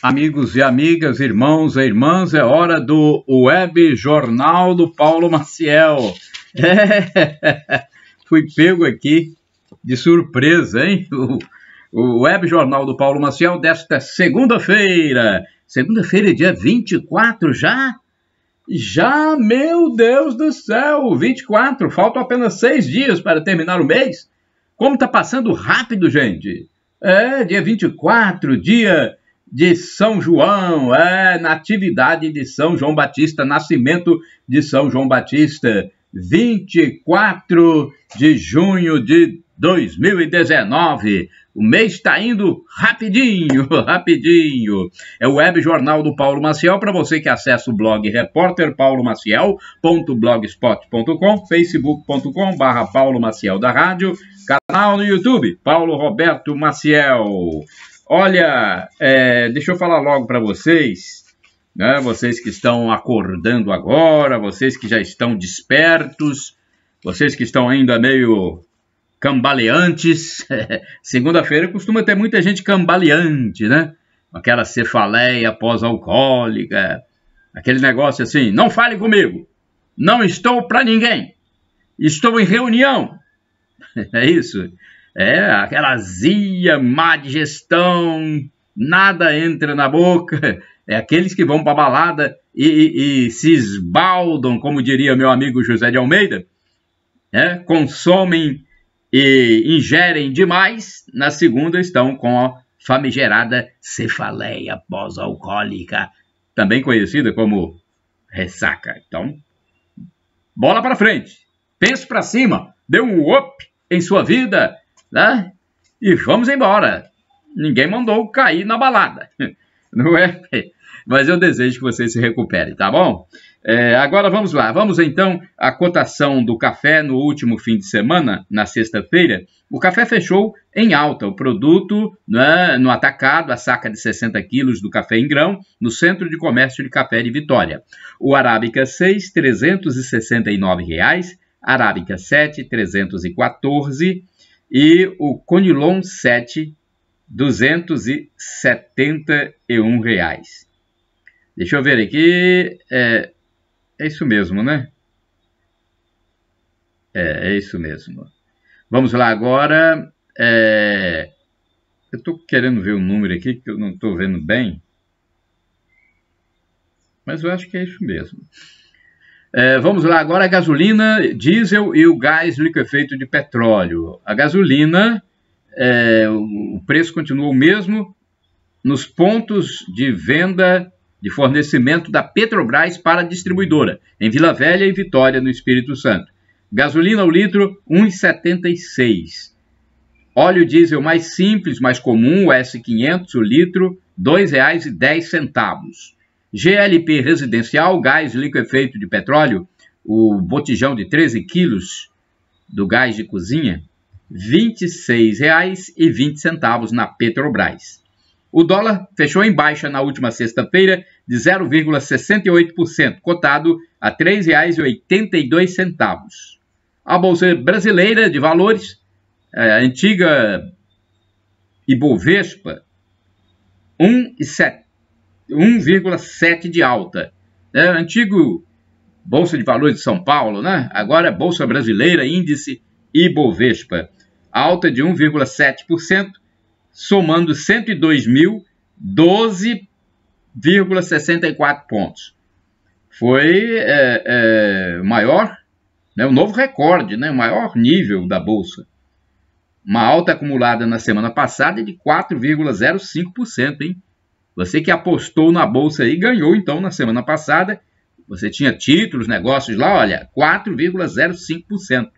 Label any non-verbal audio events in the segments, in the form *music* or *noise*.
Amigos e amigas, irmãos e irmãs, é hora do Web Jornal do Paulo Maciel. *laughs* É. Fui pego aqui de surpresa, hein? O, Web Jornal do Paulo Maciel desta segunda-feira. Segunda-feira, dia 24 já? Já, meu Deus do céu! 24, faltam apenas seis dias para terminar o mês. Como tá passando rápido, gente! É, dia 24, dia de São João, é, Natividade de São João Batista, Nascimento de São João Batista, 24 de junho de 2019. O mês está indo rapidinho, *laughs* rapidinho. É o Web Jornal do Paulo Maciel. Para você que acessa o blog repórterpaulomaciel.blogspot.com, facebook.com barra Paulo Maciel da Rádio, canal no YouTube, Paulo Roberto Maciel. Olha, é, deixa eu falar logo para vocês, né? Vocês que estão acordando agora, vocês que já estão despertos, vocês que estão ainda meio cambaleantes. *laughs* Segunda-feira costuma ter muita gente cambaleante, né? Aquela cefaleia pós-alcoólica, aquele negócio assim, não fale comigo, não estou para ninguém, estou em reunião. *laughs* é isso? É, aquela azia, má digestão, nada entra na boca. É aqueles que vão para balada e, e, e, se esbaldam, como diria meu amigo José de Almeida, é, consomem e ingerem demais. Na segunda estão com a famigerada cefaleia pós-alcoólica, também conhecida como ressaca. Então, bola para frente, pense para cima, dê um up em sua vida né? E vamos embora. Ninguém mandou cair na balada, *laughs* não é? Mas eu desejo que você se recupere, tá bom? É, agora vamos lá, vamos então à cotação do café no último fim de semana, na sexta-feira. O café fechou em alta, o produto né, no atacado, a saca de 60 quilos do café em grão, no Centro de Comércio de Café de Vitória. O Arábica 6, R$ 369. Reais. Arábica 7, 314, e o Conilon 7, R$ 271. Reais. Deixa eu ver aqui. É, é isso mesmo, né? É, é isso mesmo. Vamos lá agora. É, eu estou querendo ver o um número aqui que eu não estou vendo bem. Mas eu acho que é isso mesmo. É, vamos lá, agora a gasolina, diesel e o gás liquefeito de petróleo. A gasolina, é, o preço continua o mesmo nos pontos de venda de fornecimento da Petrobras para a distribuidora, em Vila Velha e Vitória, no Espírito Santo. Gasolina ao litro, 1,76. Óleo diesel mais simples, mais comum, o S500, o litro, R$ 2,10. GLP residencial, gás liquefeito de petróleo, o botijão de 13 quilos do gás de cozinha, R$ 26,20 na Petrobras. O dólar fechou em baixa na última sexta-feira de 0,68%, cotado a R$ 3,82. A Bolsa Brasileira de Valores, a eh, antiga Ibovespa, 1,70 1,7 de alta. É, antigo Bolsa de Valores de São Paulo, né? agora é Bolsa Brasileira, índice Ibovespa. Alta de 1,7%, somando 102.012,64 pontos. Foi é, é, maior, né, O novo recorde, né, o maior nível da Bolsa. Uma alta acumulada na semana passada é de 4,05%, hein? Você que apostou na bolsa e ganhou então na semana passada, você tinha títulos, negócios lá, olha, 4,05%.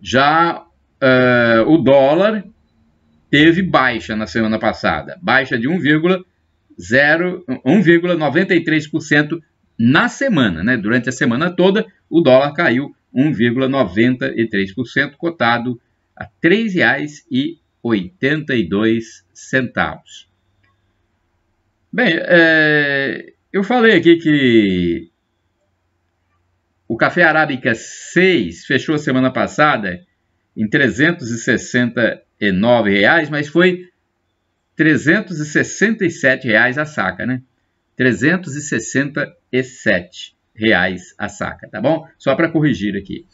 Já uh, o dólar teve baixa na semana passada, baixa de 1,93% na semana, né? Durante a semana toda, o dólar caiu 1,93%, cotado a R$ 3,82. Bem, é, eu falei aqui que o café arábica 6 fechou semana passada em 369 reais, mas foi 367 reais a saca, né? 367 reais a saca, tá bom? Só para corrigir aqui.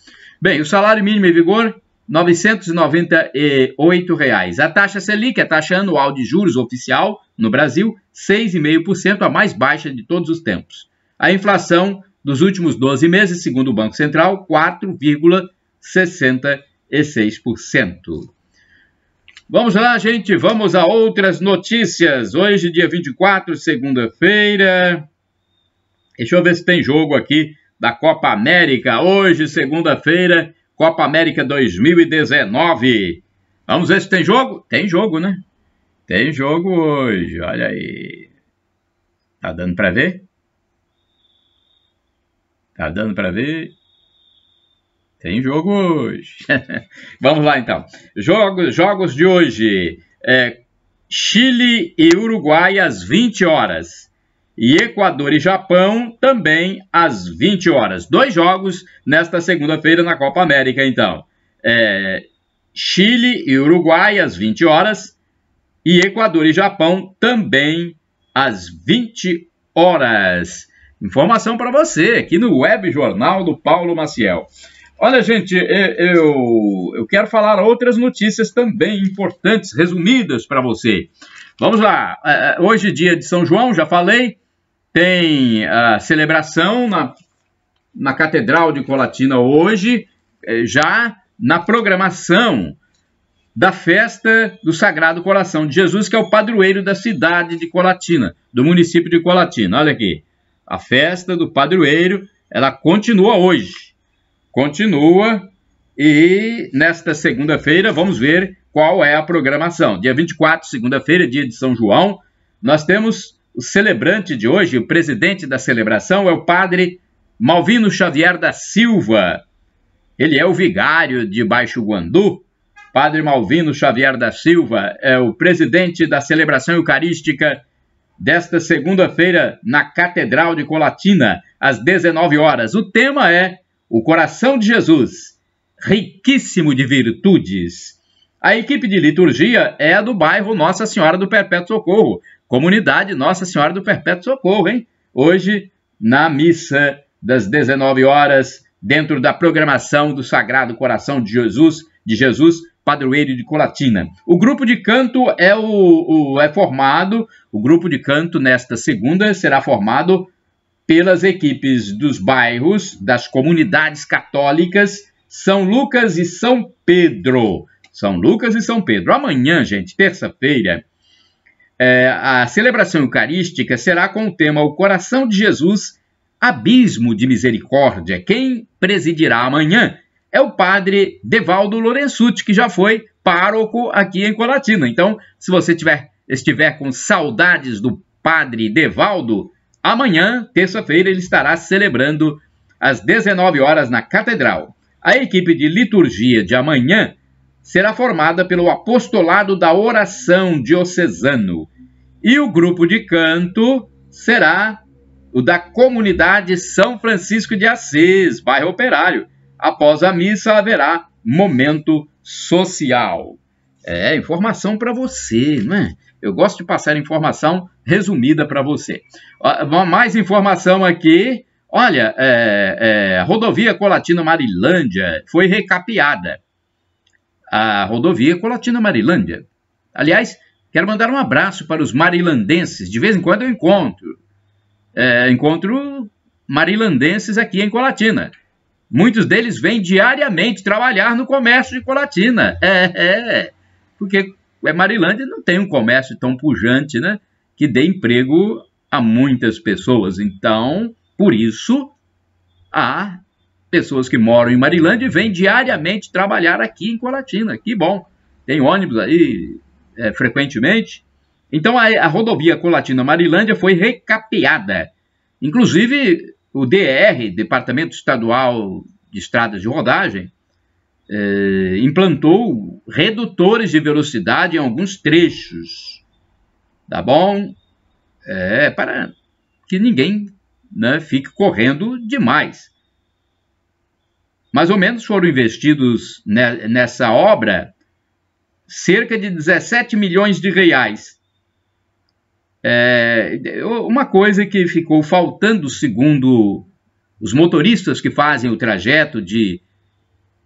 Bem, o salário mínimo em vigor 998 reais. A taxa Selic, a taxa anual de juros oficial no Brasil, 6,5%, a mais baixa de todos os tempos. A inflação dos últimos 12 meses, segundo o Banco Central, 4,66%. Vamos lá, gente, vamos a outras notícias. Hoje, dia 24, segunda-feira. Deixa eu ver se tem jogo aqui da Copa América. Hoje, segunda-feira, Copa América 2019. Vamos ver se tem jogo? Tem jogo, né? Tem jogo hoje, olha aí. Tá dando para ver? Tá dando para ver? Tem jogo hoje. *laughs* Vamos lá então. Jogos, jogos de hoje. É, Chile e Uruguai às 20 horas e Equador e Japão também às 20 horas. Dois jogos nesta segunda-feira na Copa América, então. É, Chile e Uruguai às 20 horas e Equador e Japão também às 20 horas. Informação para você aqui no Web Jornal do Paulo Maciel. Olha, gente, eu, eu quero falar outras notícias também importantes, resumidas para você. Vamos lá. É, é, hoje, dia de São João, já falei. Tem a celebração na, na Catedral de Colatina hoje, é, já na programação da festa do Sagrado Coração de Jesus, que é o padroeiro da cidade de Colatina, do município de Colatina. Olha aqui, a festa do padroeiro, ela continua hoje. Continua e nesta segunda-feira vamos ver qual é a programação. Dia 24, segunda-feira, dia de São João, nós temos o celebrante de hoje, o presidente da celebração, é o padre Malvino Xavier da Silva. Ele é o vigário de Baixo Guandu. Padre Malvino Xavier da Silva é o presidente da celebração eucarística desta segunda-feira na Catedral de Colatina, às 19 horas. O tema é O Coração de Jesus, riquíssimo de virtudes. A equipe de liturgia é a do bairro Nossa Senhora do Perpétuo Socorro, Comunidade Nossa Senhora do Perpétuo Socorro, hein? Hoje, na missa das 19 horas, dentro da programação do Sagrado Coração de Jesus, de Jesus, padroeiro de Colatina. O grupo de canto é, o, o, é formado, o grupo de canto nesta segunda será formado pelas equipes dos bairros, das comunidades católicas São Lucas e São Pedro. São Lucas e São Pedro. Amanhã, gente, terça-feira, é, a celebração eucarística será com o tema O Coração de Jesus, Abismo de Misericórdia. Quem presidirá amanhã é o padre Devaldo Lorenzuti, que já foi pároco aqui em Colatina. Então, se você tiver, estiver com saudades do padre Devaldo, amanhã, terça-feira, ele estará celebrando às 19 horas na Catedral. A equipe de liturgia de amanhã será formada pelo Apostolado da Oração Diocesano e o grupo de canto será o da Comunidade São Francisco de Assis, bairro Operário. Após a missa haverá momento social. É, informação para você, né? Eu gosto de passar informação resumida para você. Mais informação aqui. Olha, é, é, a rodovia Colatina Marilândia foi recapeada a rodovia Colatina-Marilândia. Aliás, quero mandar um abraço para os marilandenses. De vez em quando eu encontro. É, encontro marilandenses aqui em Colatina. Muitos deles vêm diariamente trabalhar no comércio de Colatina. *laughs* É, é. Porque é, Marilândia não tem um comércio tão pujante, né? Que dê emprego a muitas pessoas. Então, por isso, há pessoas que moram em Marilândia e vêm diariamente trabalhar aqui em Colatina. Que bom! Tem ônibus aí é, frequentemente. Então a, a rodovia Colatina-Marilândia foi recapeada. Inclusive, o DR, Departamento Estadual de Estradas de Rodagem, é, implantou redutores de velocidade em alguns trechos. Tá bom? É, para que ninguém né, fique correndo demais mais ou menos foram investidos nessa obra cerca de 17 milhões de reais. É, uma coisa que ficou faltando, segundo os motoristas que fazem o trajeto de,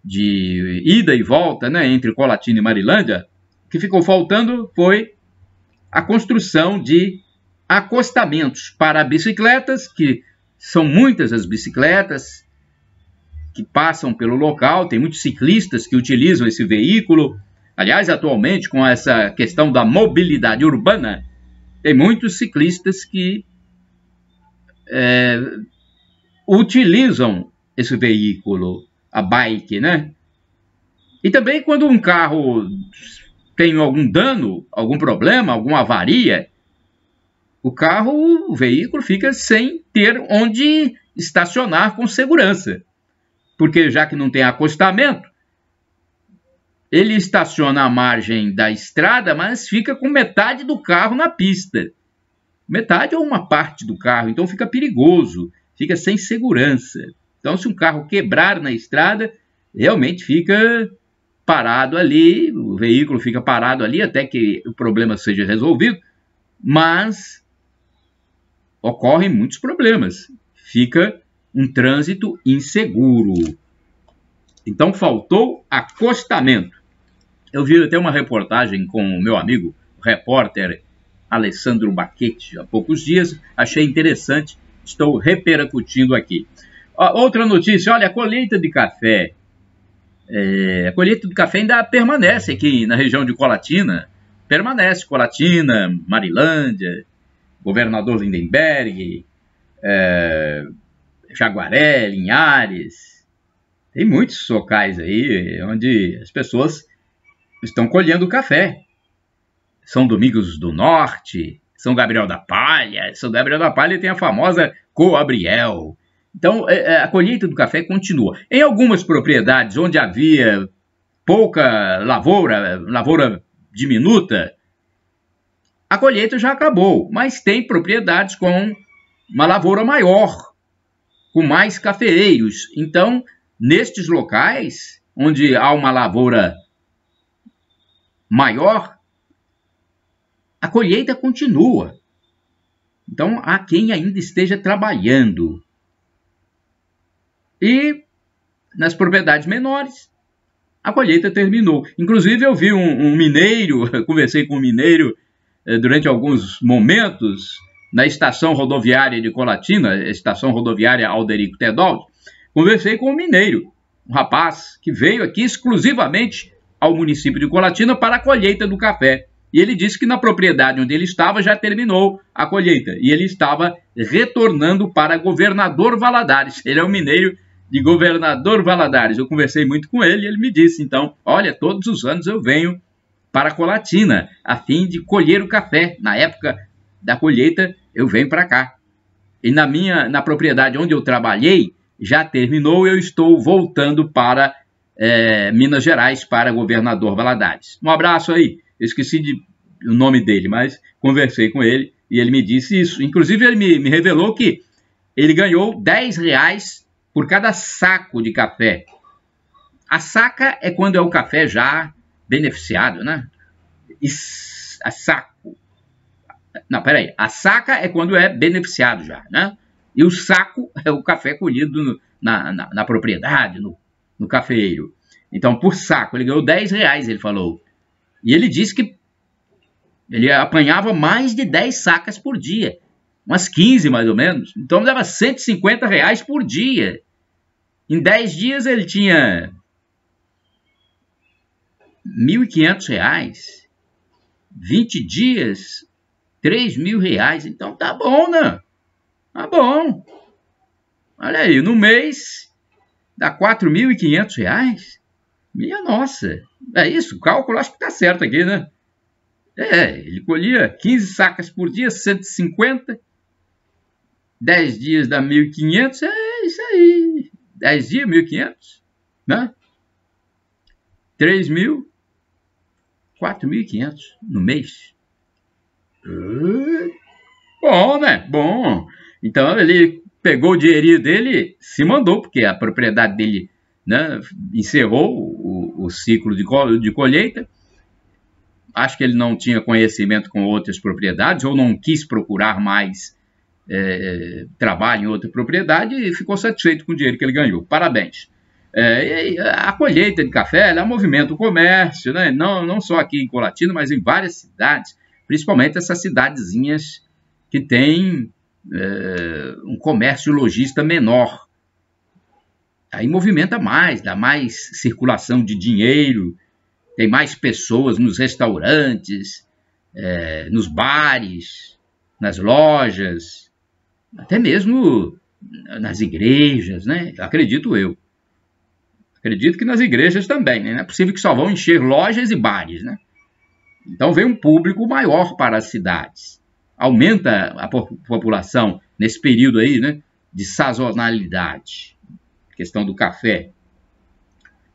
de ida e volta né, entre Colatina e Marilândia, que ficou faltando foi a construção de acostamentos para bicicletas, que são muitas as bicicletas, que passam pelo local, tem muitos ciclistas que utilizam esse veículo. Aliás, atualmente, com essa questão da mobilidade urbana, tem muitos ciclistas que é, utilizam esse veículo, a bike, né? E também quando um carro tem algum dano, algum problema, alguma avaria, o carro, o veículo fica sem ter onde estacionar com segurança porque já que não tem acostamento, ele estaciona à margem da estrada, mas fica com metade do carro na pista. Metade ou uma parte do carro, então fica perigoso, fica sem segurança. Então, se um carro quebrar na estrada, realmente fica parado ali, o veículo fica parado ali até que o problema seja resolvido, mas ocorrem muitos problemas. Fica um trânsito inseguro. Então faltou acostamento. Eu vi até uma reportagem com o meu amigo, o repórter Alessandro Baquete, há poucos dias, achei interessante, estou repercutindo aqui. Outra notícia, olha, a colheita de café. É, a colheita de café ainda permanece aqui na região de Colatina. Permanece Colatina, Marilândia, Governador Lindenberg, é, Jaguaré, Linhares. Tem muitos locais aí onde as pessoas estão colhendo café. São Domingos do Norte, São Gabriel da Palha. São Gabriel da Palha tem a famosa Coabriel. Então, é, é, a colheita do café continua. Em algumas propriedades onde havia pouca lavoura, lavoura diminuta, a colheita já acabou, mas tem propriedades com uma lavoura maior com mais cafeeiros. Então, nestes locais onde há uma lavoura maior, a colheita continua. Então, há quem ainda esteja trabalhando. E nas propriedades menores, a colheita terminou. Inclusive, eu vi um, um mineiro, *laughs* conversei com um mineiro eh, durante alguns momentos, na estação rodoviária de Colatina, estação rodoviária Alderico Tedaldi, conversei com um mineiro, um rapaz que veio aqui exclusivamente ao município de Colatina para a colheita do café. E ele disse que na propriedade onde ele estava já terminou a colheita e ele estava retornando para Governador Valadares. Ele é um mineiro de Governador Valadares. Eu conversei muito com ele e ele me disse então: "Olha, todos os anos eu venho para Colatina a fim de colher o café". Na época da colheita, eu venho para cá. E na minha, na propriedade onde eu trabalhei, já terminou, eu estou voltando para é, Minas Gerais, para governador Valadares. Um abraço aí, eu esqueci de, o nome dele, mas conversei com ele e ele me disse isso. Inclusive, ele me, me revelou que ele ganhou 10 reais por cada saco de café. A saca é quando é o café já beneficiado, né? E a saca não, peraí. A saca é quando é beneficiado já, né? E o saco *laughs* é o café colhido no, na, na, na, propriedade, no, no cafeiro. Então, por saco, ele ganhou 10 reais, ele falou. E ele disse que ele apanhava mais de 10 sacas por dia. Umas 15, mais ou menos. Então, dava 150 reais por dia. Em 10 dias, ele tinha 1.500 reais. 20 dias, 3 mil reais. Então tá bom, né? Tá bom. Olha aí, no mês dá 4.500 reais? Minha nossa. É isso, o cálculo acho que tá certo aqui, né? É, ele colhia 15 sacas por dia, 150. 10 dias dá 1.500, é isso aí. 10 dias, 1.500, né? 3 mil, 4.500 no mês. Bom, né? Bom. Então ele pegou o dinheirinho dele, se mandou, porque a propriedade dele né, encerrou o, o ciclo de, col de colheita. Acho que ele não tinha conhecimento com outras propriedades, ou não quis procurar mais é, trabalho em outra propriedade e ficou satisfeito com o dinheiro que ele ganhou. Parabéns. É, a colheita de café ela é movimento, o comércio, né? não, não só aqui em Colatina, mas em várias cidades principalmente essas cidadezinhas que têm é, um comércio lojista menor. Aí movimenta mais, dá mais circulação de dinheiro, tem mais pessoas nos restaurantes, é, nos bares, nas lojas, até mesmo nas igrejas, né? Acredito eu. Acredito que nas igrejas também, né? Não é possível que só vão encher lojas e bares, né? Então vem um público maior para as cidades. Aumenta a população nesse período aí, né, de sazonalidade. Questão do café.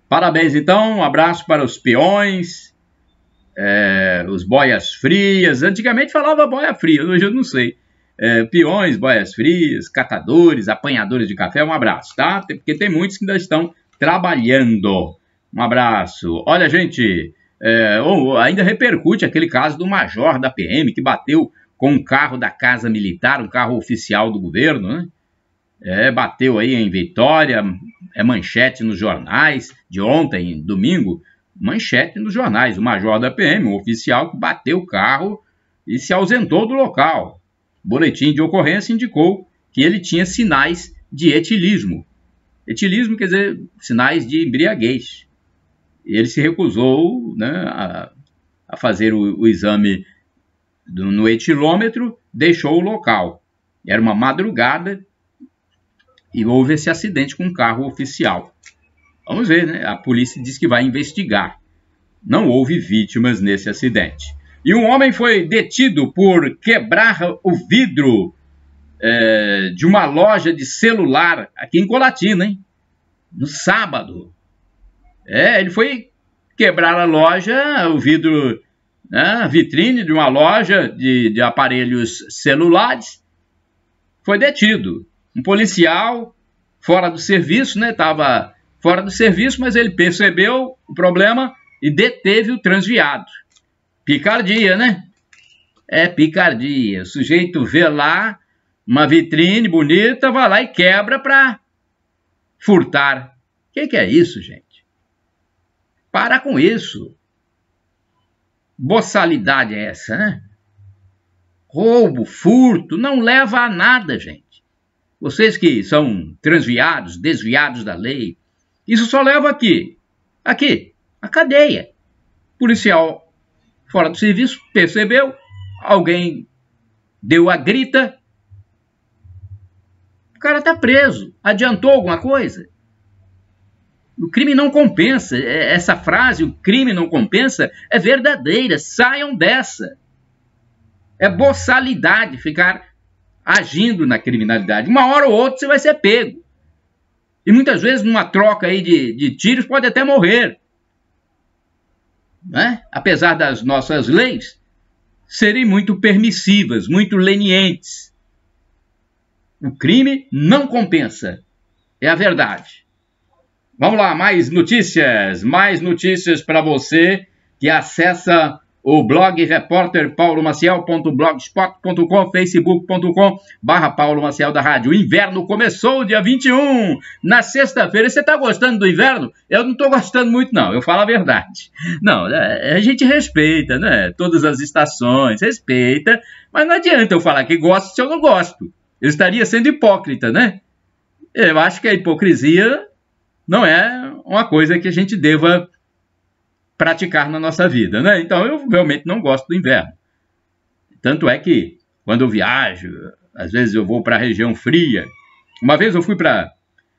Parabéns então, um abraço para os peões, é, os boias frias. Antigamente falava boia fria, hoje eu não sei. É, peões, boias frias, catadores, apanhadores de café, um abraço, tá? Porque tem muitos que ainda estão trabalhando. Um abraço. Olha, gente, é, ou ainda repercute aquele caso do major da PM que bateu com um carro da Casa Militar, um carro oficial do governo, né? É, bateu aí em Vitória, é manchete nos jornais de ontem, domingo, manchete nos jornais. O major da PM, um oficial que bateu o carro e se ausentou do local. boletim de ocorrência indicou que ele tinha sinais de etilismo. Etilismo quer dizer sinais de embriaguez ele se recusou né, a, a, fazer o, o exame do, no etilômetro, deixou o local. Era uma madrugada e houve esse acidente com um carro oficial. Vamos ver, né? A polícia diz que vai investigar. Não houve vítimas nesse acidente. E um homem foi detido por quebrar o vidro é, de uma loja de celular aqui em Colatina, hein? No sábado. É, ele foi quebrar a loja, o vidro, né, a vitrine de uma loja de, de aparelhos celulares, foi detido. Um policial fora do serviço, né? Estava fora do serviço, mas ele percebeu o problema e deteve o transviado. Picardia, né? É picardia. O sujeito vê lá uma vitrine bonita, vai lá e quebra para furtar. O que, que é isso, gente? Para com isso. Boçalidade é essa, né? Roubo, furto, não leva a nada, gente. Vocês que são transviados, desviados da lei, isso só leva aqui, aqui, a cadeia. Policial fora do serviço percebeu, alguém deu a grita, o cara está preso. Adiantou alguma coisa? O crime não compensa. É, essa frase, o crime não compensa, é verdadeira. Saiam dessa. É boçalidade ficar agindo na criminalidade. Uma hora ou outra você vai ser pego. E muitas vezes, numa troca aí de, de tiros, pode até morrer. Né? Apesar das nossas leis serem muito permissivas, muito lenientes. O crime não compensa. É a verdade. Vamos lá, mais notícias, mais notícias para você que acessa o blog repórter facebook.com barra Paulo Maciel da Rádio. O inverno começou dia 21, na sexta-feira. Você está gostando do inverno? Eu não estou gostando muito, não, eu falo a verdade. Não, é, é, a gente respeita, né? Todas as estações, respeita, mas não adianta eu falar que gosto se eu não gosto. Eu estaria sendo hipócrita, né? Eu acho que a hipocrisia não é uma coisa que a gente deva praticar na nossa vida, né? Então eu realmente não gosto do inverno. Tanto é que quando eu viajo, às vezes eu vou para a região fria. Uma vez eu fui para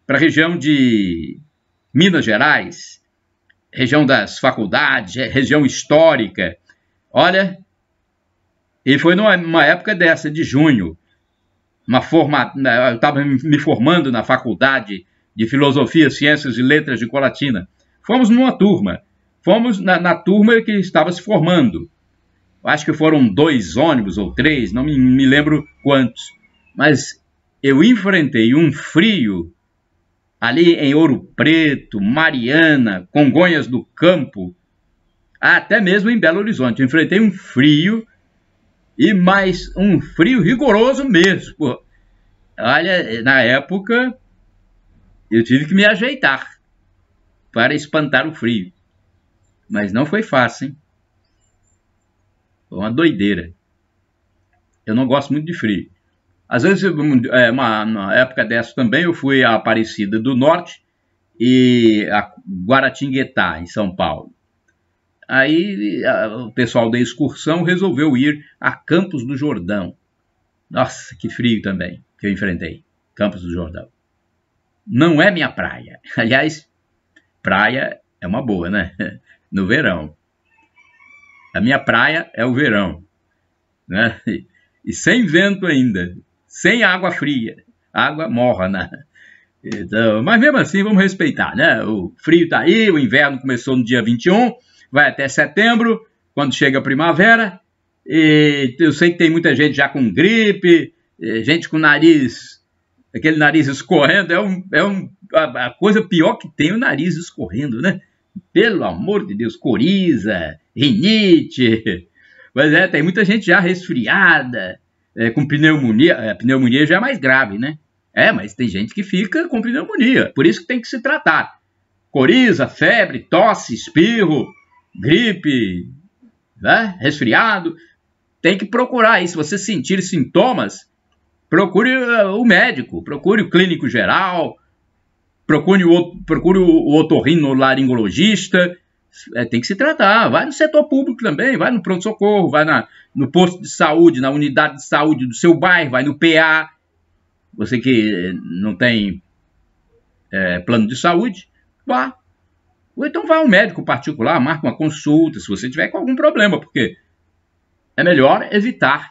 a região de Minas Gerais, região das faculdades, região histórica. Olha, e foi numa época dessa, de junho. Uma forma, né, eu estava me formando na faculdade de Filosofia, Ciências e Letras de Colatina. Fomos numa turma, fomos na, na turma que estava se formando. Acho que foram dois ônibus ou três, não me, me lembro quantos. Mas eu enfrentei um frio ali em Ouro Preto, Mariana, Congonhas do Campo, até mesmo em Belo Horizonte. Eu enfrentei um frio e mais um frio rigoroso mesmo. Olha, na época eu tive que me ajeitar para espantar o frio. Mas não foi fácil, hein? Foi uma doideira. Eu não gosto muito de frio. Às vezes, é, uma, uma época dessa também, eu fui a Aparecida do Norte e a Guaratinguetá, em São Paulo. Aí a, o pessoal da excursão resolveu ir a Campos do Jordão. Nossa, que frio também que eu enfrentei. Campos do Jordão não é minha praia. *laughs* Aliás, praia é uma boa, né? *laughs* No verão. A minha praia é o verão. Né? E sem vento ainda, sem água fria, água morna. *laughs* Então, mas mesmo assim, vamos respeitar, né? O frio está aí, o inverno começou no dia 21, vai até setembro, quando chega a primavera. E eu sei que tem muita gente já com gripe, eh, gente com nariz aquele nariz escorrendo, é, um, é um, a, a coisa pior que tem é o nariz escorrendo, né? Pelo amor de Deus, coriza, rinite. Mas é, tem muita gente já resfriada, é, com pneumonia. A é, pneumonia já é mais grave, né? É, mas tem gente que fica com pneumonia, por isso que tem que se tratar. Coriza, febre, tosse, espirro, gripe, né? resfriado. Tem que procurar aí. Se você sentir sintomas, Procure eh, o médico, procure o clínico geral, procure o, procure o otorrinolaringologista, é, tem que se tratar. Vai no setor público também, vai no pronto-socorro, vai na, no posto de saúde, na unidade de saúde do seu bairro, vai no PA. Você que não tem é, plano de saúde, vá. Ou então vá ao médico particular, marque uma consulta se você tiver com algum problema, porque é melhor evitar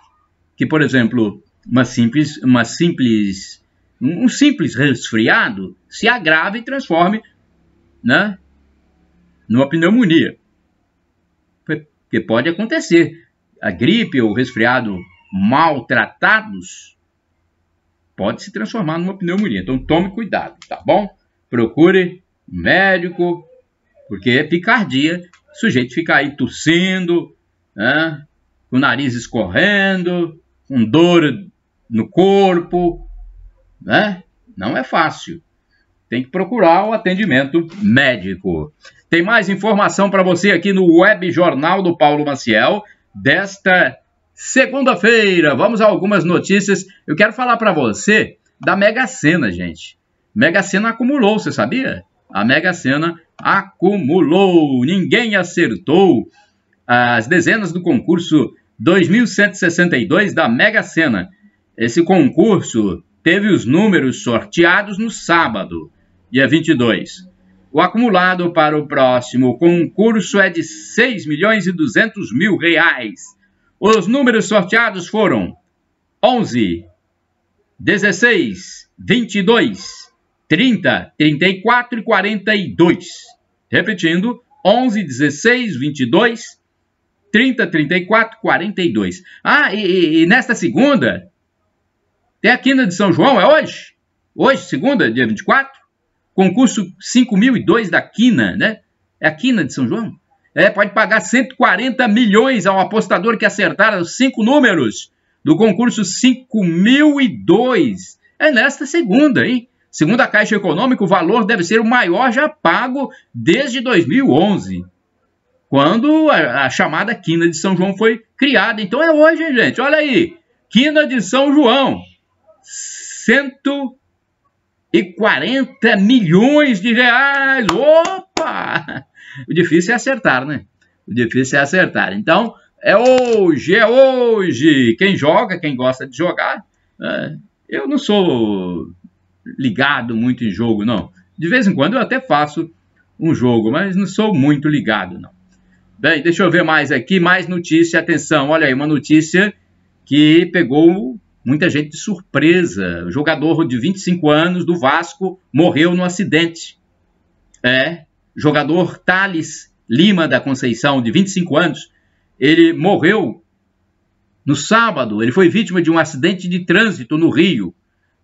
que, por exemplo, uma simples, uma simples, um simples resfriado se agrava e transforme, né, numa pneumonia. Porque pode acontecer. A gripe ou resfriado maltratados pode se transformar numa pneumonia. Então tome cuidado, tá bom? Procure um médico, porque é picardia. O sujeito fica aí tossindo, né? com o nariz escorrendo, com dor no corpo, né? Não é fácil. Tem que procurar o atendimento médico. Tem mais informação para você aqui no Web Jornal do Paulo Maciel desta segunda-feira. Vamos a algumas notícias. Eu quero falar para você da Mega Sena, gente. Mega Sena acumulou, você sabia? A Mega Sena acumulou. Ninguém acertou as dezenas do concurso 2162 da Mega Sena. Esse concurso teve os números sorteados no sábado, dia 22. O acumulado para o próximo concurso é de 6 milhões e 200 mil reais. Os números sorteados foram 11, 16, 22, 30, 34 e 42. Repetindo, 11, 16, 22, 30, 34, 42. Ah, e, e, e nesta segunda, tem a quina de São João, é hoje? Hoje, segunda, dia 24? Concurso 5002 da quina, né? É a quina de São João? É, pode pagar 140 milhões ao apostador que acertar os cinco números do concurso 5002. É nesta segunda, hein? Segundo a Caixa Econômica, o valor deve ser o maior já pago desde 2011, quando a, a chamada quina de São João foi criada. Então é hoje, hein, gente? Olha aí, quina de São João. 140 milhões de reais. Opa! O difícil é acertar, né? O difícil é acertar. Então, é hoje, é hoje. Quem joga, quem gosta de jogar. Né? Eu não sou ligado muito em jogo, não. De vez em quando eu até faço um jogo, mas não sou muito ligado, não. Bem, deixa eu ver mais aqui, mais notícia. Atenção, olha aí, uma notícia que pegou muita gente de surpresa. O jogador de 25 anos do Vasco morreu no acidente. É, jogador Thales Lima da Conceição, de 25 anos, ele morreu no sábado. Ele foi vítima de um acidente de trânsito no Rio.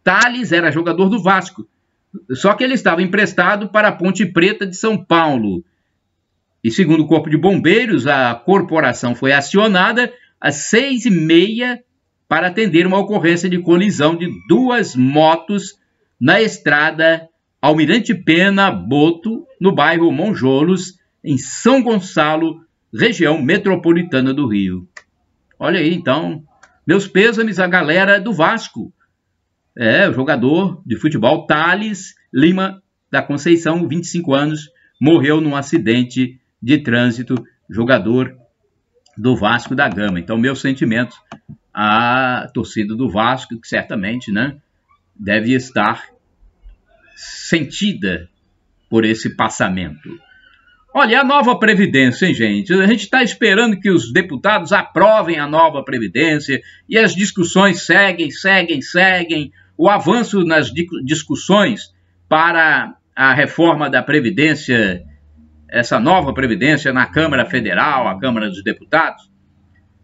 Thales era jogador do Vasco, só que ele estava emprestado para a Ponte Preta de São Paulo. E segundo o Corpo de Bombeiros, a corporação foi acionada às seis e meia para atender uma ocorrência de colisão de duas motos na estrada Almirante Pena Boto, no bairro Monjolos, em São Gonçalo, região metropolitana do Rio. Olha aí, então, meus pêsames à galera do Vasco. É, o jogador de futebol Thales Lima da Conceição, 25 anos, morreu num acidente de trânsito, jogador do Vasco da Gama. Então, meus sentimentos a torcida do Vasco, que certamente né, deve estar sentida por esse passamento. Olha, a nova Previdência, hein, gente? A gente está esperando que os deputados aprovem a nova Previdência e as discussões seguem, seguem, seguem. O avanço nas discussões para a reforma da Previdência, essa nova Previdência na Câmara Federal, a Câmara dos Deputados,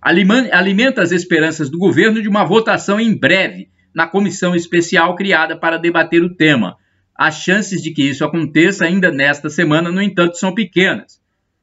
alimenta as esperanças do governo de uma votação em breve na comissão especial criada para debater o tema. As chances de que isso aconteça ainda nesta semana, no entanto, são pequenas.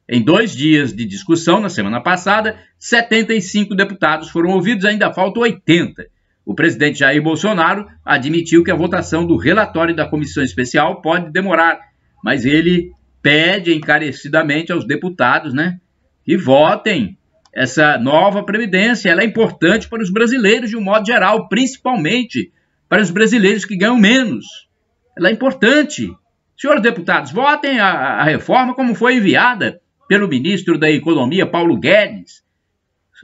Em dois dias de discussão, na semana passada, 75 deputados foram ouvidos, ainda faltam 80. O presidente Jair Bolsonaro admitiu que a votação do relatório da comissão especial pode demorar, mas ele pede encarecidamente aos deputados né, que votem essa nova previdência ela é importante para os brasileiros de um modo geral, principalmente para os brasileiros que ganham menos. Ela é importante. Senhores deputados, votem a, a reforma como foi enviada pelo ministro da Economia, Paulo Guedes.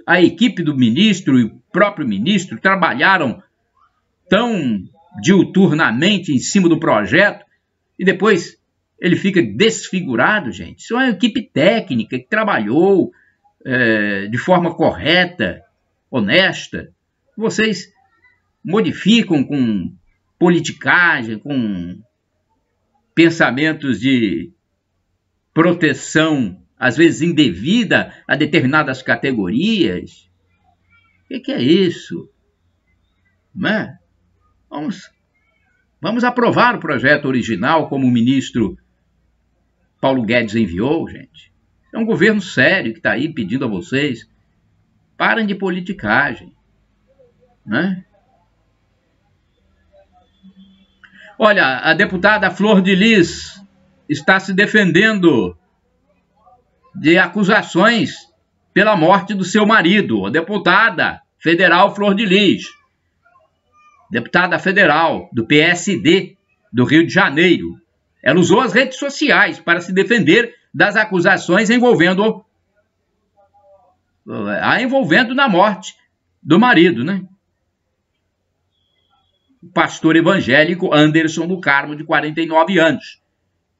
A equipe do ministro e o próprio ministro trabalharam tão diuturnamente em cima do projeto e depois ele fica desfigurado, gente. Isso é uma equipe técnica que trabalhou, é, de forma correta, honesta, vocês modificam com politicagem, com pensamentos de proteção, às vezes indevida, a determinadas categorias. O que, é isso? É? Vamos, vamos aprovar o projeto original como o ministro Paulo Guedes enviou, gente. É um governo sério que está aí pedindo a vocês. Parem de politicagem. Né? Olha, a deputada Flor de Lis está se defendendo de acusações pela morte do seu marido, a deputada federal Flor de Lis, deputada federal do PSD do Rio de Janeiro. Ela usou as redes sociais para se defender das acusações envolvendo a envolvendo na morte do marido, né? O pastor evangélico Anderson do Carmo, de 49 anos.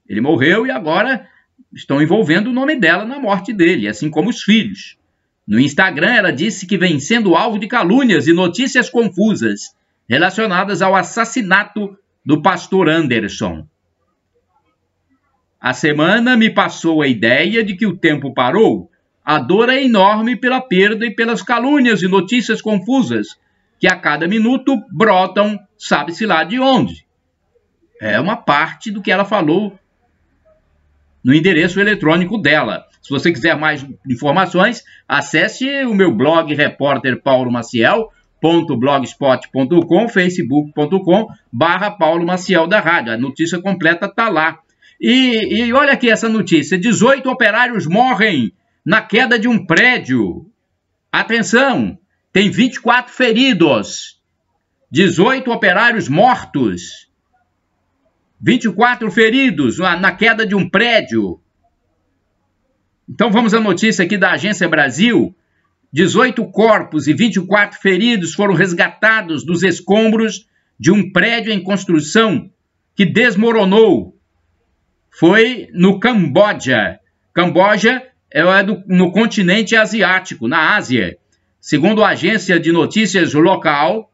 Ele morreu e agora estão envolvendo o nome dela na morte dele, assim como os filhos. No Instagram, ela disse que vem sendo alvo de calúnias e notícias confusas relacionadas ao assassinato do pastor Anderson. A semana me passou a ideia de que o tempo parou. A dor é enorme pela perda e pelas calúnias e notícias confusas que a cada minuto brotam, sabe-se lá de onde. É uma parte do que ela falou no endereço eletrônico dela. Se você quiser mais informações, acesse o meu blog repórter Paulo Maciel blogspot.com, facebook.com barra Paulo Maciel da Rádio. A notícia completa está lá. E, e olha aqui essa notícia: 18 operários morrem na queda de um prédio. Atenção, tem 24 feridos, 18 operários mortos, 24 feridos na queda de um prédio. Então vamos à notícia aqui da Agência Brasil. 18 corpos e 24 feridos foram resgatados dos escombros de um prédio em construção que desmoronou foi no Camboja. Camboja é do, no continente asiático, na Ásia. Segundo a agência de notícias local,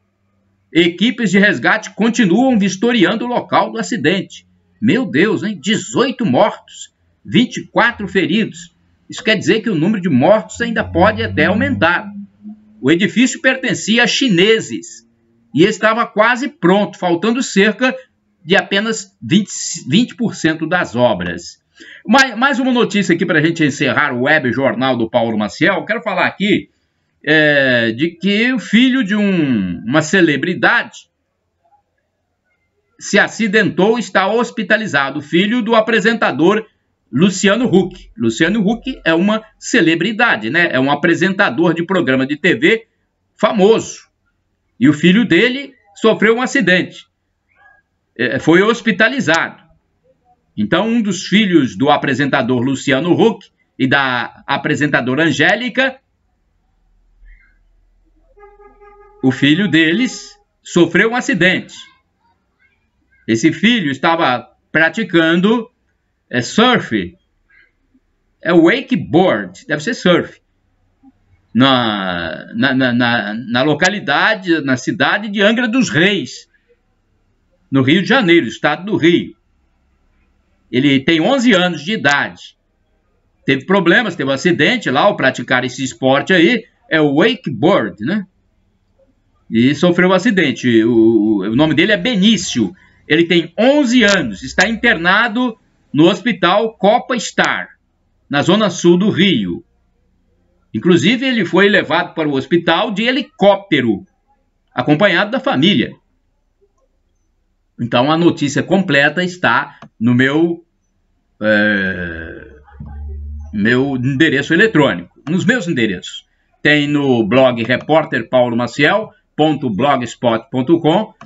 equipes de resgate continuam vistoriando o local do acidente. Meu Deus, hein? 18 mortos, 24 feridos. Isso quer dizer que o número de mortos ainda pode até aumentar. O edifício pertencia a chineses e estava quase pronto, faltando cerca de apenas 20%, 20 das obras. Mais, mais uma notícia aqui para a gente encerrar o web jornal do Paulo Maciel. Quero falar aqui é, de que o filho de um, uma celebridade se acidentou e está hospitalizado. Filho do apresentador Luciano Huck. Luciano Huck é uma celebridade, né? É um apresentador de programa de TV famoso. E o filho dele sofreu um acidente. É, é, foi hospitalizado. Então, um dos filhos do apresentador Luciano Huck e da apresentadora Angélica, o filho deles sofreu um acidente. Esse filho estava praticando é, surf. É wakeboard, deve ser surf. Na, na, na, na localidade, na cidade de Angra dos Reis no Rio de Janeiro, estado do Rio. Ele tem 11 anos de idade. Teve problemas, teve um acidente lá ao praticar esse esporte aí, é o wakeboard, né? E sofreu um acidente. O, o nome dele é Benício. Ele tem 11 anos, está internado no hospital Copa Star, na zona sul do Rio. Inclusive, ele foi levado para o hospital de helicóptero, acompanhado da família. Então a notícia completa está no meu, é, meu endereço eletrônico, nos meus endereços. Tem no blog repórter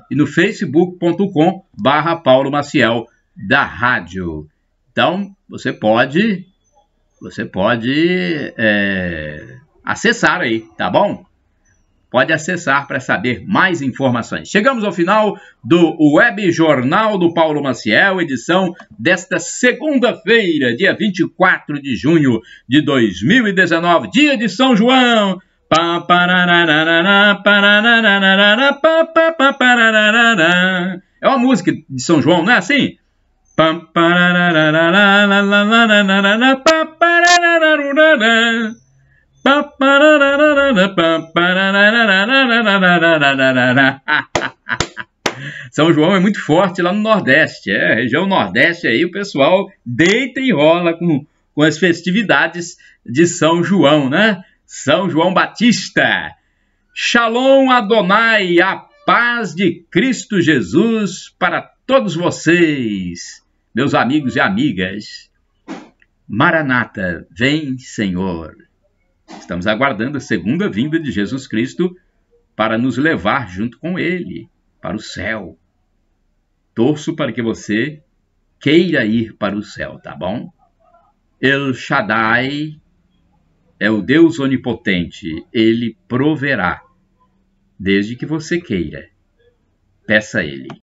e no facebook.com barra Paulo Maciel da rádio. Então, você pode, você pode é, acessar aí, tá bom? pode acessar para saber mais informações. Chegamos ao final do Web Jornal do Paulo Maciel, edição desta segunda-feira, dia 24 de junho de 2019, dia de São João. É uma música de São João, não é assim? Pam, *laughs* São João é muito forte lá no Nordeste, é, região Nordeste aí o pessoal deita e rola com, com as festividades de São João, né? São João Batista. Shalom Adonai, a paz de Cristo Jesus para todos vocês, meus amigos e amigas. Maranata, vem, Senhor. Estamos aguardando a segunda vinda de Jesus Cristo para nos levar junto com Ele para o céu. Torço para que você queira ir para o céu, tá bom? El Shaddai é o Deus onipotente, ele proverá, desde que você queira. Peça a Ele.